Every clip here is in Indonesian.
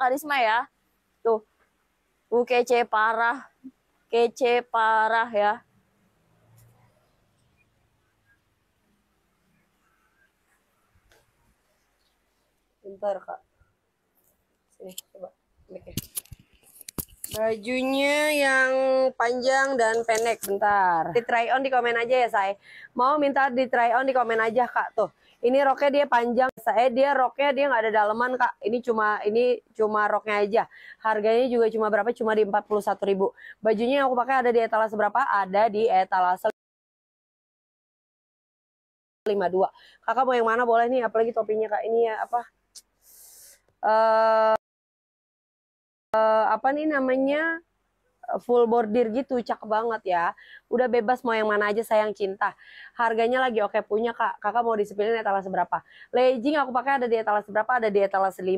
Karisma ya. Tuh. Uh, kece parah. Kece parah ya. Bentar, Kak. Sini, coba. Klik ya. Bajunya yang panjang dan pendek bentar. Di try on di komen aja ya, saya. Mau minta di try on di komen aja, Kak. Tuh. Ini roknya dia panjang. Saya dia roknya dia nggak ada daleman, Kak. Ini cuma ini cuma roknya aja. Harganya juga cuma berapa? Cuma di 41.000. Bajunya yang aku pakai ada di etalase berapa? Ada di etalase 52. Kakak mau yang mana boleh nih, apalagi topinya Kak. Ini ya apa? Eh uh, Eh, apa nih namanya eh, full bordir gitu cakep banget ya udah bebas mau yang mana aja sayang cinta harganya lagi oke punya kak kakak mau disiplin etalase berapa legging aku pakai ada di etalase berapa ada di etalase 5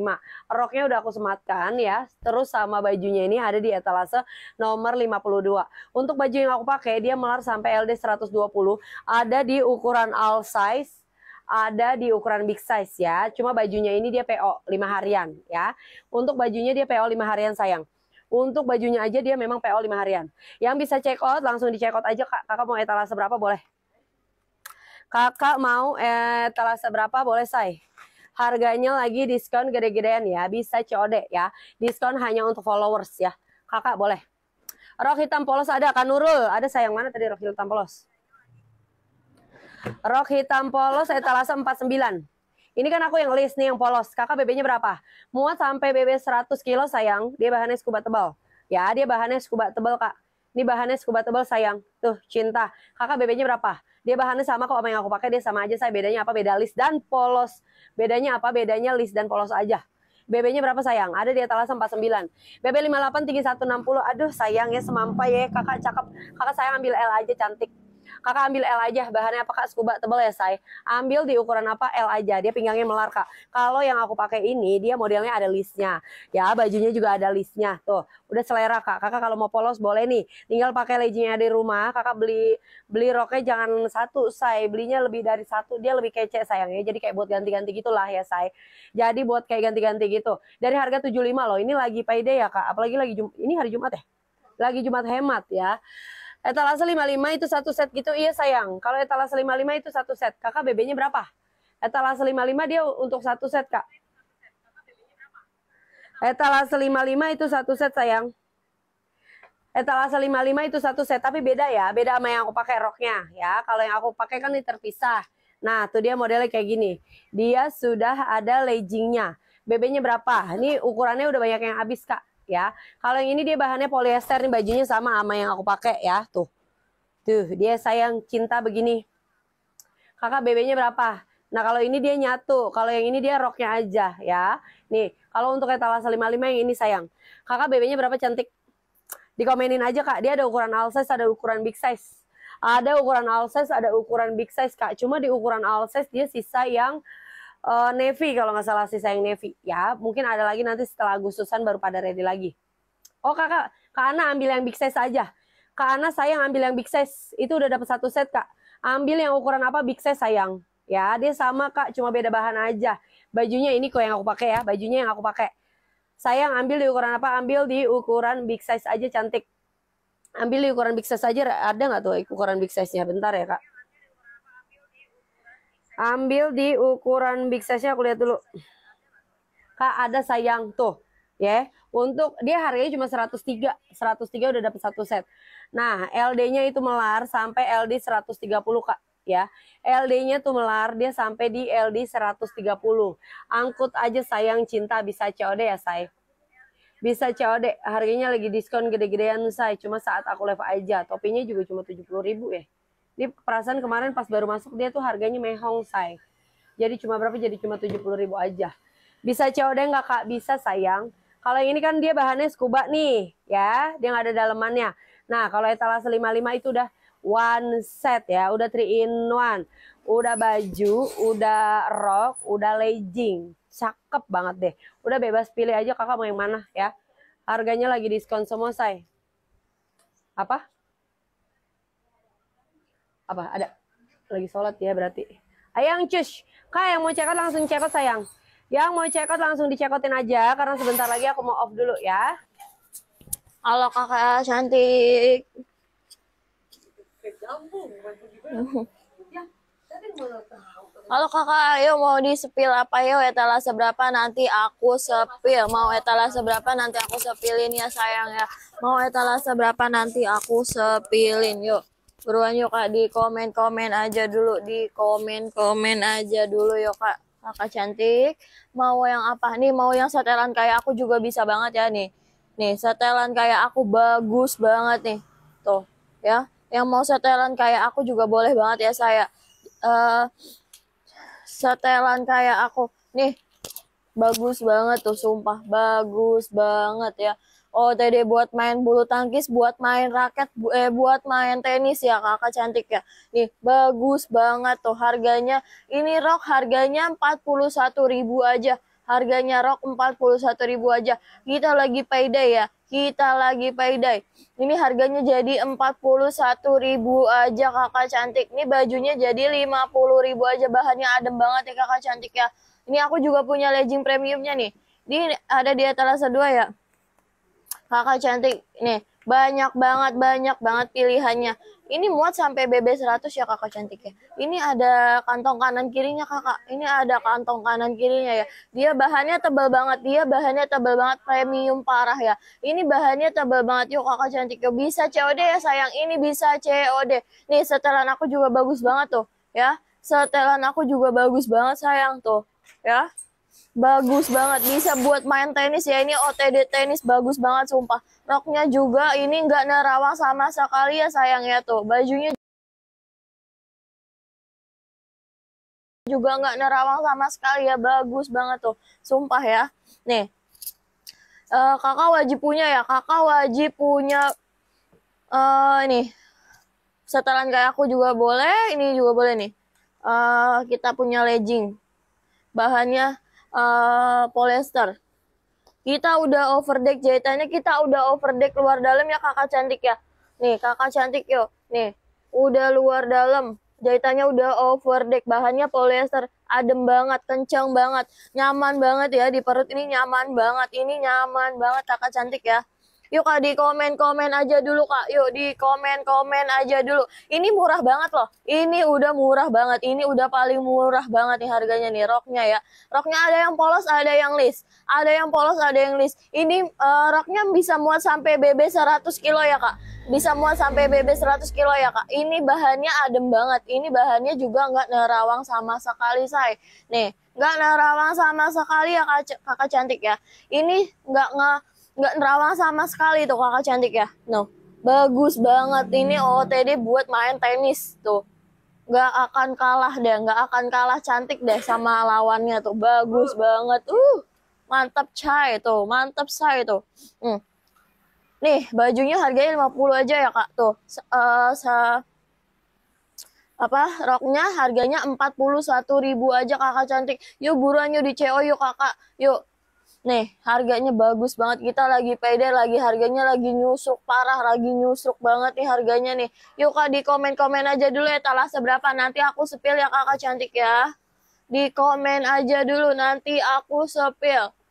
roknya udah aku sematkan ya terus sama bajunya ini ada di etalase nomor 52 untuk baju yang aku pakai dia melar sampai LD 120 ada di ukuran all size ada di ukuran big size ya. Cuma bajunya ini dia PO 5 harian ya. Untuk bajunya dia PO 5 harian sayang. Untuk bajunya aja dia memang PO 5 harian. Yang bisa check out langsung di check out aja Kak. Kakak mau etalase berapa boleh? Kakak mau etalase berapa boleh say? Harganya lagi diskon gede-gedean ya, bisa COD ya. Diskon hanya untuk followers ya. Kakak boleh. Rok hitam polos ada, kan Nurul. Ada sayang mana tadi rok hitam polos? Rok hitam polos etalase 49. Ini kan aku yang list nih yang polos. Kakak BB-nya berapa? Muat sampai BB 100 kilo sayang. Dia bahannya scuba tebal. Ya, dia bahannya scuba tebal, Kak. Ini bahannya scuba tebal sayang. Tuh, cinta. Kakak BB-nya berapa? Dia bahannya sama kok sama yang aku pakai, dia sama aja. Saya bedanya apa? Beda list dan polos. Bedanya apa? Bedanya list dan polos aja. BB-nya berapa sayang? Ada di etalase 49. BB 58 tinggi 160. Aduh, sayang ya semampai ya. Kakak cakep. Kakak sayang ambil L aja cantik kakak ambil L aja bahannya apa kak scuba tebal ya say ambil di ukuran apa L aja dia pinggangnya melar kak kalau yang aku pakai ini dia modelnya ada listnya ya bajunya juga ada listnya tuh udah selera kak kakak kalau mau polos boleh nih tinggal pakai leggingnya di rumah kakak beli beli roknya jangan satu say belinya lebih dari satu dia lebih kece sayangnya jadi kayak buat ganti-ganti gitulah ya say jadi buat kayak ganti-ganti gitu dari harga 75 loh ini lagi payday ya kak apalagi lagi Jum ini hari Jumat ya lagi Jumat hemat ya Etalase 55 itu satu set gitu, iya sayang. Kalau etalase 55 itu satu set, kakak BB-nya berapa? Etalase 55 dia untuk satu set, kak. Etalase 55 itu satu set, sayang. Etalase 55 itu satu set, tapi beda ya. Beda sama yang aku pakai roknya, ya. Kalau yang aku pakai kan ini terpisah. Nah, tuh dia modelnya kayak gini. Dia sudah ada leggingnya. BB-nya berapa? Ini ukurannya udah banyak yang habis, kak ya. Kalau yang ini dia bahannya polyester nih bajunya sama sama yang aku pakai ya. Tuh. Tuh, dia sayang cinta begini. Kakak BB-nya berapa? Nah, kalau ini dia nyatu. Kalau yang ini dia roknya aja ya. Nih, kalau untuk etalase 55 yang ini sayang. Kakak BB-nya berapa cantik? Dikomenin aja Kak. Dia ada ukuran all size, ada ukuran big size. Ada ukuran all size, ada ukuran big size Kak. Cuma di ukuran all size dia sisa yang uh, eh, Nevi kalau nggak salah sih sayang Nevi ya mungkin ada lagi nanti setelah Agustusan baru pada ready lagi oh kakak kak Ana ambil yang big size aja kak Ana sayang ambil yang big size itu udah dapat satu set kak ambil yang ukuran apa big size sayang ya dia sama kak cuma beda bahan aja bajunya ini kok yang aku pakai ya bajunya yang aku pakai sayang ambil di ukuran apa ambil di ukuran big size aja cantik ambil di ukuran big size aja ada nggak tuh ukuran big size nya bentar ya kak ambil di ukuran big size nya aku lihat dulu kak ada sayang tuh ya yeah. untuk dia harganya cuma 103 103 udah dapat satu set nah LD nya itu melar sampai LD 130 kak ya LD nya tuh melar dia sampai di LD 130 angkut aja sayang cinta bisa COD ya say bisa COD harganya lagi diskon gede-gedean say cuma saat aku live aja topinya juga cuma 70 ribu ya ini perasaan kemarin pas baru masuk dia tuh harganya mehong say. Jadi cuma berapa? Jadi cuma 70 ribu aja. Bisa deh nggak kak? Bisa sayang. Kalau yang ini kan dia bahannya scuba nih, ya. Dia nggak ada dalemannya. Nah, kalau etalase 55 itu udah one set ya, udah 3 in one. Udah baju, udah rok, udah legging. Cakep banget deh. Udah bebas pilih aja kakak mau yang mana ya. Harganya lagi diskon semua, say. Apa? apa ada lagi sholat ya berarti ayang cus kak yang mau cekot langsung cekot sayang yang mau cekot langsung dicekotin aja karena sebentar lagi aku mau off dulu ya halo kakak cantik Halo kakak, ayo mau di sepil apa yo etalase seberapa nanti aku sepil. Mau etalase seberapa nanti aku sepilin ya sayang ya. Mau etalase seberapa nanti aku sepilin yuk. Buruan yuk kak di komen-komen aja dulu di komen-komen aja dulu yuk kak. Kakak cantik, mau yang apa nih? Mau yang setelan kayak aku juga bisa banget ya nih. Nih, setelan kayak aku bagus banget nih. Tuh, ya. Yang mau setelan kayak aku juga boleh banget ya saya. Uh, setelan kayak aku. Nih, bagus banget tuh, sumpah. Bagus banget ya. OTD oh, buat main bulu tangkis, buat main raket, bu eh, buat main tenis ya kakak cantik ya. Nih bagus banget tuh harganya. Ini rok harganya 41.000 aja. Harganya rok 41.000 aja. Kita lagi payday ya. Kita lagi payday. Ini harganya jadi 41.000 aja kakak cantik. Ini bajunya jadi 50.000 aja. Bahannya adem banget ya kakak cantik ya. Ini aku juga punya legging premiumnya nih. Ini ada di atas 2 ya kakak cantik nih banyak banget banyak banget pilihannya ini muat sampai BB 100 ya kakak cantik ya ini ada kantong kanan kirinya kakak ini ada kantong kanan kirinya ya dia bahannya tebal banget dia bahannya tebal banget premium parah ya ini bahannya tebal banget yuk kakak cantik ya bisa COD ya sayang ini bisa COD nih setelan aku juga bagus banget tuh ya setelan aku juga bagus banget sayang tuh ya bagus banget bisa buat main tenis ya ini OTD tenis bagus banget sumpah roknya juga ini nggak nerawang sama sekali ya sayang ya tuh bajunya juga nggak nerawang sama sekali ya bagus banget tuh sumpah ya nih uh, kakak wajib punya ya kakak wajib punya uh, ini setelan kayak aku juga boleh ini juga boleh nih uh, kita punya legging bahannya Eh, polyester. Kita udah overdeck jahitannya, kita udah overdeck luar dalam ya kakak cantik ya. Nih kakak cantik yo, nih udah luar dalam, jahitannya udah overdeck, bahannya polyester, adem banget, kencang banget, nyaman banget ya di perut ini nyaman banget, ini nyaman banget kakak cantik ya. Yuk Kak di komen-komen aja dulu Kak. Yuk di komen-komen aja dulu. Ini murah banget loh. Ini udah murah banget. Ini udah paling murah banget nih harganya nih roknya ya. Roknya ada yang polos, ada yang list. Ada yang polos, ada yang list. Ini uh, roknya bisa muat sampai BB 100 kilo ya Kak. Bisa muat sampai BB 100 kilo ya Kak. Ini bahannya adem banget. Ini bahannya juga nggak nerawang sama sekali say. Nih, nggak nerawang sama sekali ya Kak, kakak cantik ya. Ini nggak nggak nggak nerawang sama sekali tuh kakak cantik ya no bagus banget ini OOTD buat main tenis tuh nggak akan kalah deh nggak akan kalah cantik deh sama lawannya tuh bagus banget uh mantap cai tuh mantap cai tuh hmm. nih bajunya harganya 50 aja ya kak tuh se, uh, se apa roknya harganya 41.000 aja kakak cantik yuk buruan yuk di CO yuk kakak yuk nih harganya bagus banget kita lagi pede lagi harganya lagi nyusuk parah lagi nyusuk banget nih harganya nih yuk kak di komen komen aja dulu ya etalase seberapa nanti aku sepil ya kakak cantik ya di komen aja dulu nanti aku sepil